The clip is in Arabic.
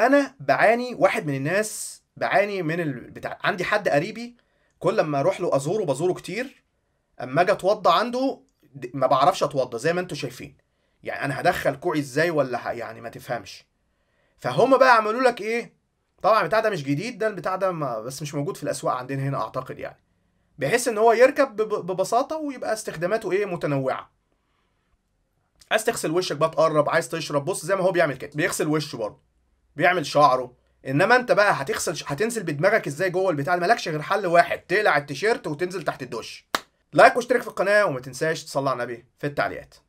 انا بعاني واحد من الناس بعاني من البتاع عندي حد قريبي كل لما اروح له ازوره بزوره كتير اما اجي اتوضى عنده ما بعرفش اتوضى زي ما انتم شايفين يعني انا هدخل كوعي ازاي ولا يعني ما تفهمش فهم بقى عملوا لك ايه طبعا البتاع ده مش جديد ده البتاع ده ما بس مش موجود في الاسواق عندنا هنا اعتقد يعني بحيث ان هو يركب ببساطه ويبقى استخداماته ايه متنوعه عايز تغسل وشك بقى تقرب عايز تشرب بص زي ما هو بيعمل كده بيغسل وشه برضه بيعمل شعره انما انت بقى هتغسل هتنزل بدماغك ازاي جوه البتاع مالكش غير حل واحد تقلع التيشيرت وتنزل تحت الدش لايك واشترك في القناه وما تنساش تصلي على النبي في التعليقات